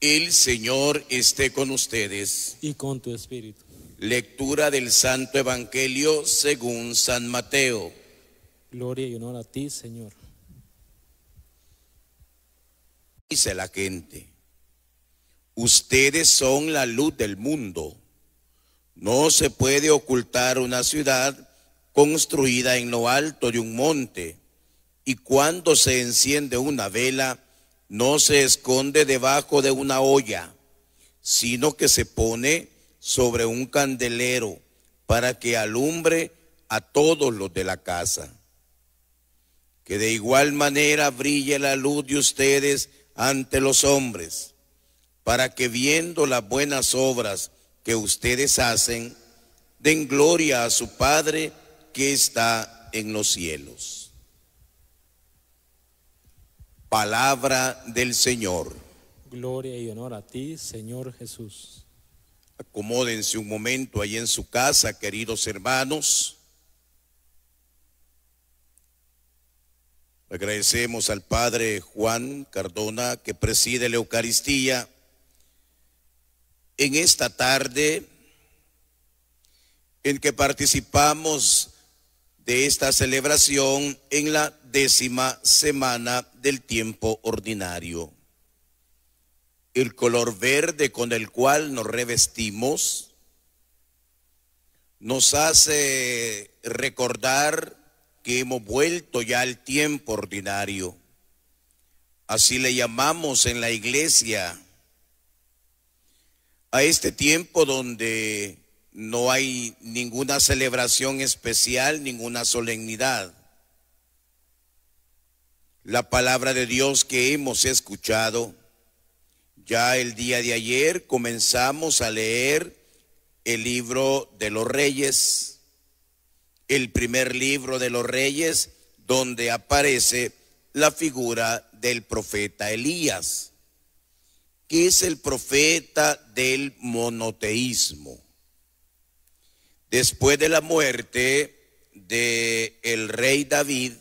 El Señor esté con ustedes. Y con tu espíritu. Lectura del Santo Evangelio según San Mateo. Gloria y honor a ti, Señor. Dice la gente, ustedes son la luz del mundo. No se puede ocultar una ciudad construida en lo alto de un monte. Y cuando se enciende una vela, no se esconde debajo de una olla, sino que se pone sobre un candelero para que alumbre a todos los de la casa. Que de igual manera brille la luz de ustedes ante los hombres, para que viendo las buenas obras que ustedes hacen, den gloria a su Padre que está en los cielos. Palabra del Señor. Gloria y honor a ti, Señor Jesús. Acomódense un momento ahí en su casa, queridos hermanos. Agradecemos al Padre Juan Cardona que preside la Eucaristía. En esta tarde en que participamos de esta celebración en la décima semana del tiempo ordinario. El color verde con el cual nos revestimos nos hace recordar que hemos vuelto ya al tiempo ordinario. Así le llamamos en la iglesia a este tiempo donde no hay ninguna celebración especial, ninguna solemnidad. La palabra de Dios que hemos escuchado, ya el día de ayer comenzamos a leer el libro de los reyes, el primer libro de los reyes donde aparece la figura del profeta Elías, que es el profeta del monoteísmo Después de la muerte de el rey David,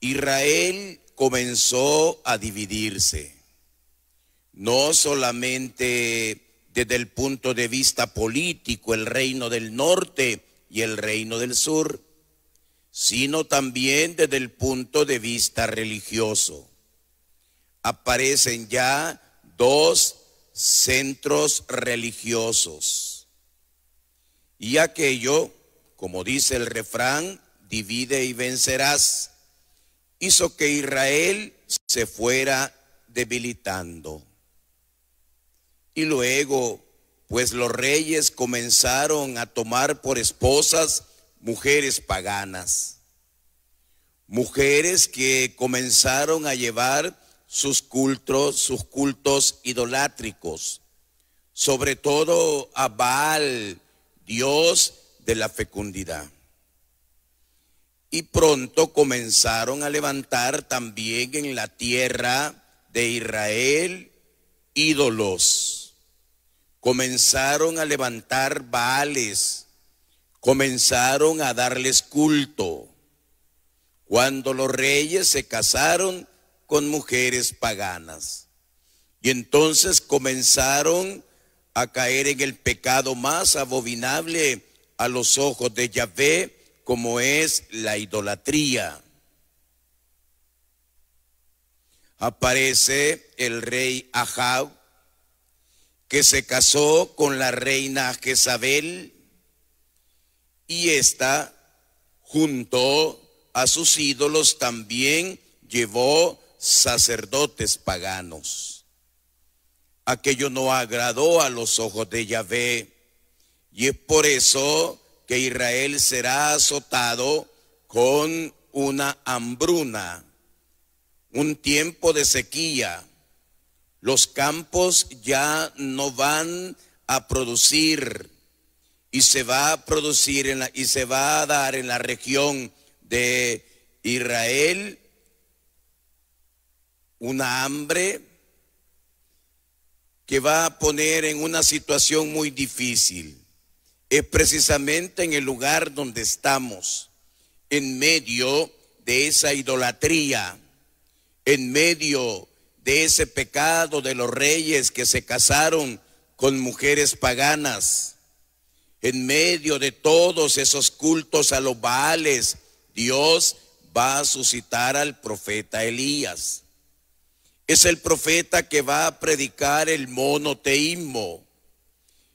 Israel comenzó a dividirse, no solamente desde el punto de vista político, el reino del norte y el reino del sur, sino también desde el punto de vista religioso. Aparecen ya dos centros religiosos y aquello, como dice el refrán, divide y vencerás, hizo que Israel se fuera debilitando. Y luego, pues los reyes comenzaron a tomar por esposas mujeres paganas, mujeres que comenzaron a llevar sus cultos, sus cultos idolátricos, sobre todo a Baal, Dios de la fecundidad. Y pronto comenzaron a levantar también en la tierra de Israel ídolos. Comenzaron a levantar baales. Comenzaron a darles culto. Cuando los reyes se casaron con mujeres paganas. Y entonces comenzaron a caer en el pecado más abominable a los ojos de Yahvé, como es la idolatría. Aparece el rey Ahab, que se casó con la reina Jezabel, y ésta, junto a sus ídolos, también llevó sacerdotes paganos aquello no agradó a los ojos de Yahvé. Y es por eso que Israel será azotado con una hambruna, un tiempo de sequía. Los campos ya no van a producir y se va a producir en la, y se va a dar en la región de Israel una hambre que va a poner en una situación muy difícil es precisamente en el lugar donde estamos, en medio de esa idolatría, en medio de ese pecado de los reyes que se casaron con mujeres paganas, en medio de todos esos cultos a los Baales, Dios va a suscitar al profeta Elías. Es el profeta que va a predicar el monoteísmo.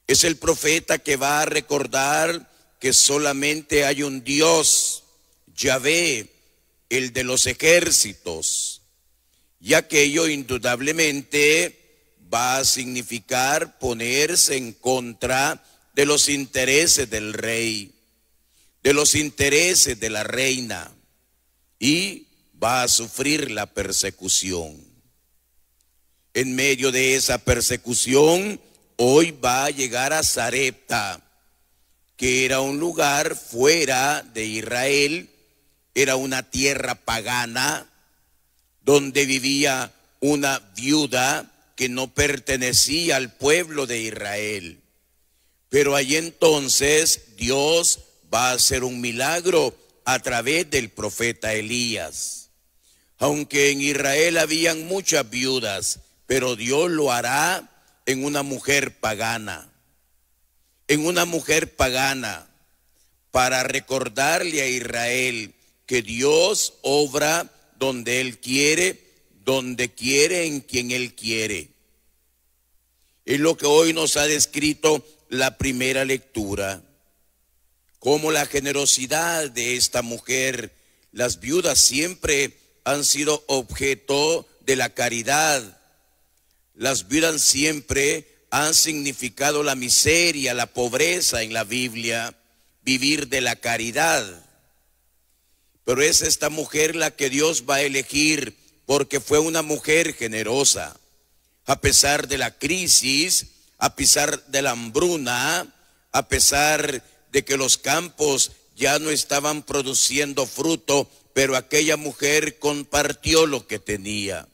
Es el profeta que va a recordar que solamente hay un Dios, Yahvé, el de los ejércitos. Y aquello indudablemente va a significar ponerse en contra de los intereses del rey, de los intereses de la reina, y va a sufrir la persecución en medio de esa persecución, hoy va a llegar a Zarepta, que era un lugar fuera de Israel, era una tierra pagana, donde vivía una viuda que no pertenecía al pueblo de Israel. Pero ahí entonces Dios va a hacer un milagro a través del profeta Elías. Aunque en Israel habían muchas viudas, pero Dios lo hará en una mujer pagana, en una mujer pagana, para recordarle a Israel que Dios obra donde Él quiere, donde quiere, en quien Él quiere. Es lo que hoy nos ha descrito la primera lectura, como la generosidad de esta mujer. Las viudas siempre han sido objeto de la caridad las viudas siempre han significado la miseria, la pobreza en la Biblia, vivir de la caridad. Pero es esta mujer la que Dios va a elegir porque fue una mujer generosa. A pesar de la crisis, a pesar de la hambruna, a pesar de que los campos ya no estaban produciendo fruto, pero aquella mujer compartió lo que tenía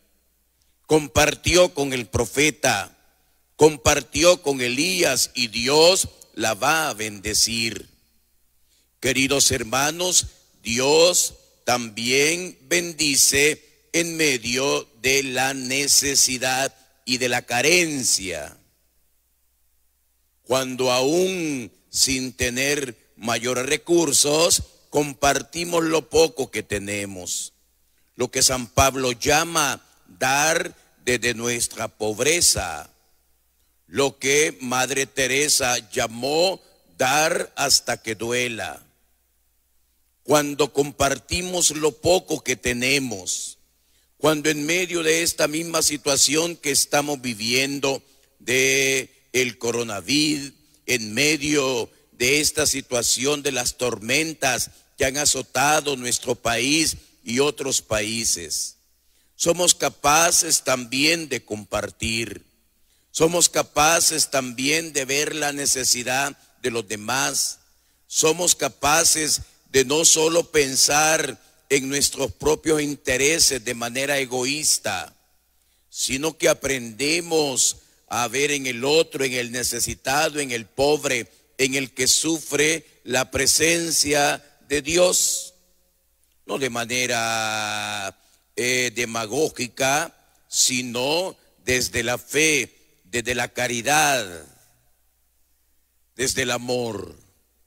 compartió con el profeta, compartió con Elías y Dios la va a bendecir. Queridos hermanos, Dios también bendice en medio de la necesidad y de la carencia. Cuando aún sin tener mayores recursos, compartimos lo poco que tenemos. Lo que San Pablo llama dar desde nuestra pobreza, lo que Madre Teresa llamó dar hasta que duela. Cuando compartimos lo poco que tenemos, cuando en medio de esta misma situación que estamos viviendo de el coronavirus, en medio de esta situación de las tormentas que han azotado nuestro país y otros países. Somos capaces también de compartir. Somos capaces también de ver la necesidad de los demás. Somos capaces de no solo pensar en nuestros propios intereses de manera egoísta, sino que aprendemos a ver en el otro, en el necesitado, en el pobre, en el que sufre la presencia de Dios. No de manera eh, demagógica, sino desde la fe, desde la caridad, desde el amor.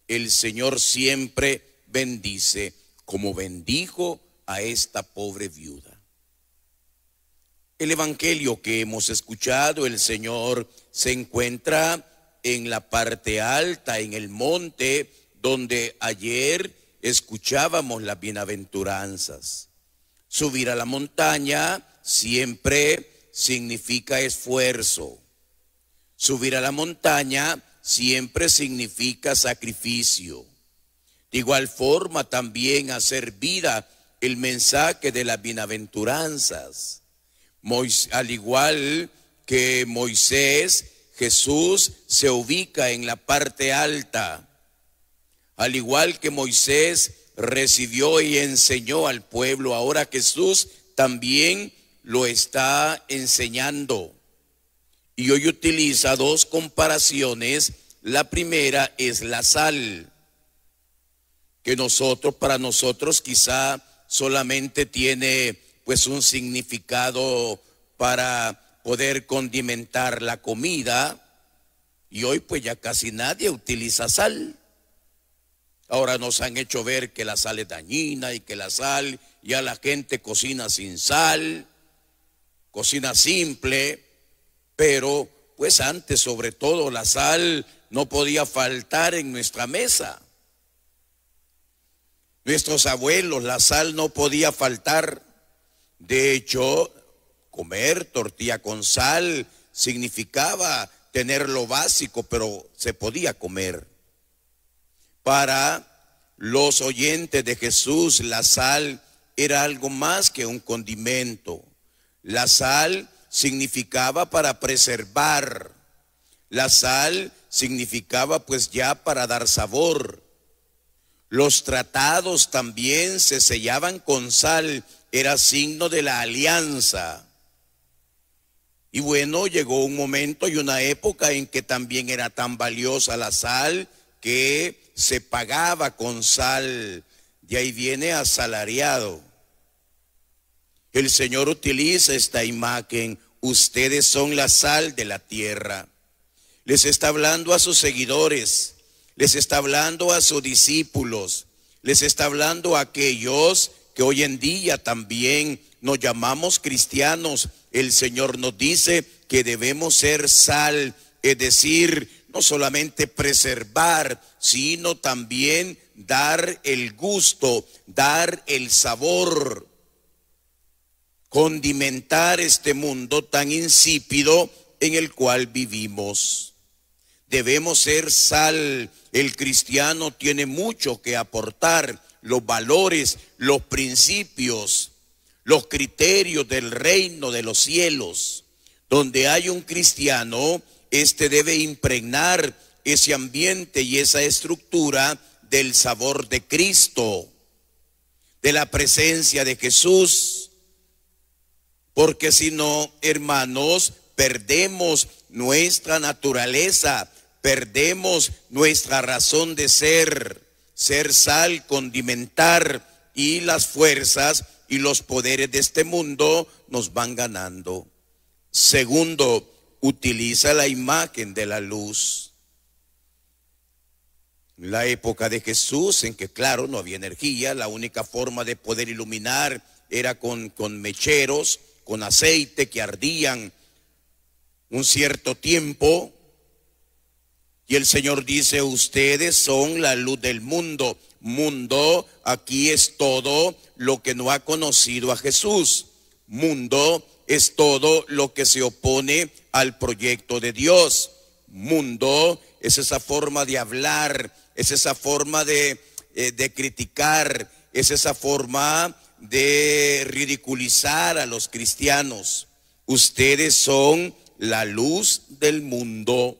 El Señor siempre bendice como bendijo a esta pobre viuda. El Evangelio que hemos escuchado, el Señor se encuentra en la parte alta, en el monte, donde ayer escuchábamos las bienaventuranzas. Subir a la montaña siempre significa esfuerzo. Subir a la montaña siempre significa sacrificio. De igual forma también hacer vida el mensaje de las bienaventuranzas. al igual que Moisés, Jesús se ubica en la parte alta. Al igual que Moisés, recibió y enseñó al pueblo, ahora Jesús también lo está enseñando. Y hoy utiliza dos comparaciones. La primera es la sal, que nosotros, para nosotros quizá solamente tiene pues un significado para poder condimentar la comida. Y hoy pues ya casi nadie utiliza sal. Ahora nos han hecho ver que la sal es dañina y que la sal ya la gente cocina sin sal, cocina simple, pero pues antes sobre todo la sal no podía faltar en nuestra mesa. Nuestros abuelos, la sal no podía faltar. De hecho, comer tortilla con sal significaba tener lo básico, pero se podía comer. Para los oyentes de Jesús, la sal era algo más que un condimento. La sal significaba para preservar. La sal significaba pues ya para dar sabor. Los tratados también se sellaban con sal, era signo de la alianza. Y bueno, llegó un momento y una época en que también era tan valiosa la sal que se pagaba con sal, de ahí viene asalariado. El Señor utiliza esta imagen, ustedes son la sal de la tierra. Les está hablando a sus seguidores, les está hablando a sus discípulos, les está hablando a aquellos que hoy en día también nos llamamos cristianos. El Señor nos dice que debemos ser sal, es decir, no solamente preservar, sino también dar el gusto, dar el sabor, condimentar este mundo tan insípido en el cual vivimos. Debemos ser sal. El cristiano tiene mucho que aportar, los valores, los principios, los criterios del reino de los cielos. Donde hay un cristiano, este debe impregnar ese ambiente y esa estructura del sabor de Cristo, de la presencia de Jesús, porque si no, hermanos, perdemos nuestra naturaleza, perdemos nuestra razón de ser, ser sal, condimentar y las fuerzas y los poderes de este mundo nos van ganando. Segundo, utiliza la imagen de la luz. La época de Jesús, en que claro, no había energía, la única forma de poder iluminar era con, con mecheros, con aceite que ardían un cierto tiempo. Y el Señor dice, ustedes son la luz del mundo. Mundo, aquí es todo lo que no ha conocido a Jesús. Mundo es todo lo que se opone al proyecto de Dios. Mundo es esa forma de hablar, es esa forma eh, de, criticar, es esa forma de ridiculizar a los cristianos. Ustedes son la luz del mundo,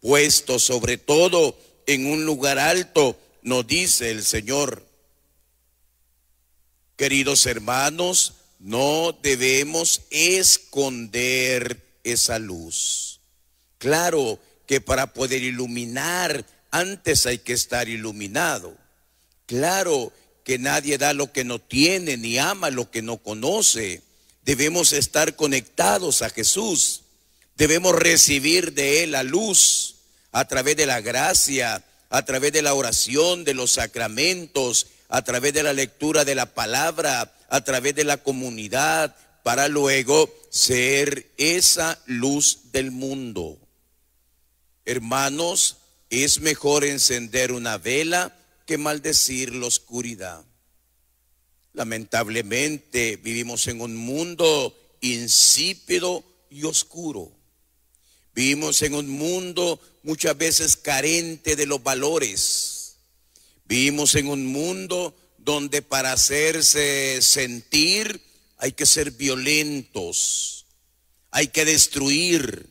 puesto sobre todo en un lugar alto, nos dice el Señor. Queridos hermanos, no debemos esconder esa luz. Claro que para poder iluminar, antes hay que estar iluminado. Claro que nadie da lo que no tiene, ni ama lo que no conoce. Debemos estar conectados a Jesús. Debemos recibir de Él la luz a través de la gracia, a través de la oración, de los sacramentos, a través de la lectura de la palabra, a través de la comunidad para luego ser esa luz del mundo. Hermanos, es mejor encender una vela que maldecir la oscuridad. Lamentablemente vivimos en un mundo insípido y oscuro. Vivimos en un mundo muchas veces carente de los valores. Vivimos en un mundo donde para hacerse sentir hay que ser violentos, hay que destruir,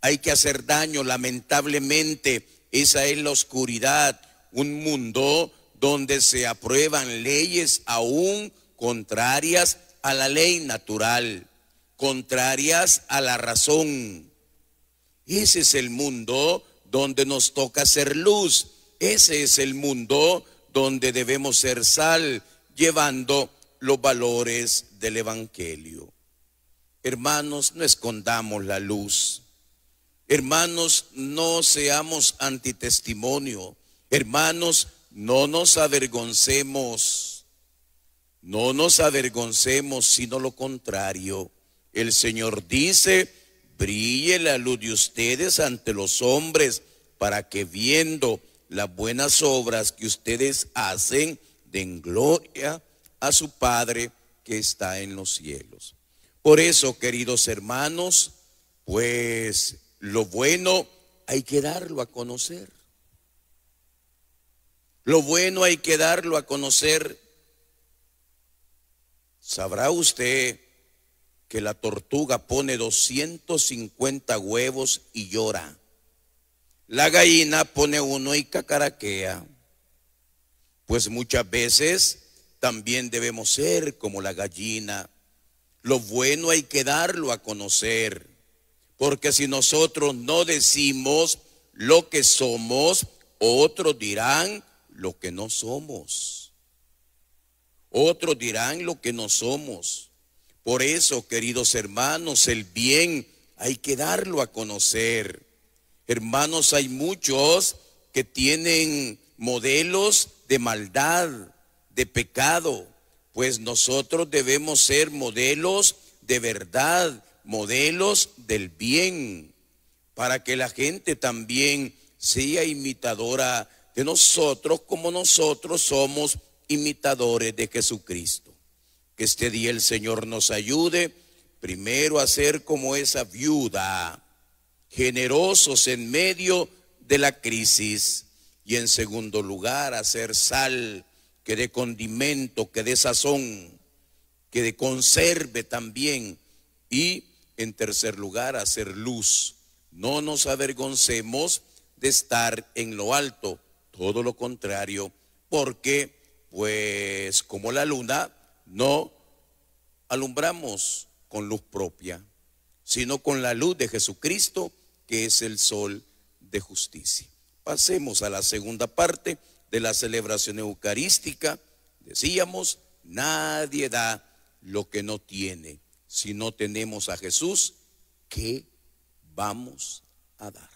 hay que hacer daño. Lamentablemente, esa es la oscuridad, un mundo donde se aprueban leyes aún contrarias a la ley natural, contrarias a la razón. Ese es el mundo donde nos toca ser luz. Ese es el mundo donde debemos ser sal, llevando los valores del Evangelio. Hermanos, no escondamos la luz. Hermanos, no seamos antitestimonio. Hermanos, no nos avergoncemos. No nos avergoncemos, sino lo contrario. El Señor dice, brille la luz de ustedes ante los hombres, para que viendo las buenas obras que ustedes hacen den gloria a su Padre que está en los cielos. Por eso, queridos hermanos, pues lo bueno hay que darlo a conocer. Lo bueno hay que darlo a conocer. ¿Sabrá usted que la tortuga pone 250 huevos y llora? La gallina pone uno y cacaraquea. Pues muchas veces también debemos ser como la gallina. Lo bueno hay que darlo a conocer, porque si nosotros no decimos lo que somos, otros dirán lo que no somos. Otros dirán lo que no somos. Por eso, queridos hermanos, el bien hay que darlo a conocer. Hermanos, hay muchos que tienen modelos de maldad, de pecado, pues nosotros debemos ser modelos de verdad, modelos del bien, para que la gente también sea imitadora de nosotros como nosotros somos imitadores de Jesucristo. Que este día el Señor nos ayude primero a ser como esa viuda generosos en medio de la crisis. Y en segundo lugar, hacer sal que dé condimento, que dé sazón, que de conserve también. Y en tercer lugar, hacer luz. No nos avergoncemos de estar en lo alto, todo lo contrario, porque pues como la luna no alumbramos con luz propia sino con la luz de Jesucristo, que es el sol de justicia. Pasemos a la segunda parte de la celebración eucarística. Decíamos, nadie da lo que no tiene. Si no tenemos a Jesús, ¿qué vamos a dar?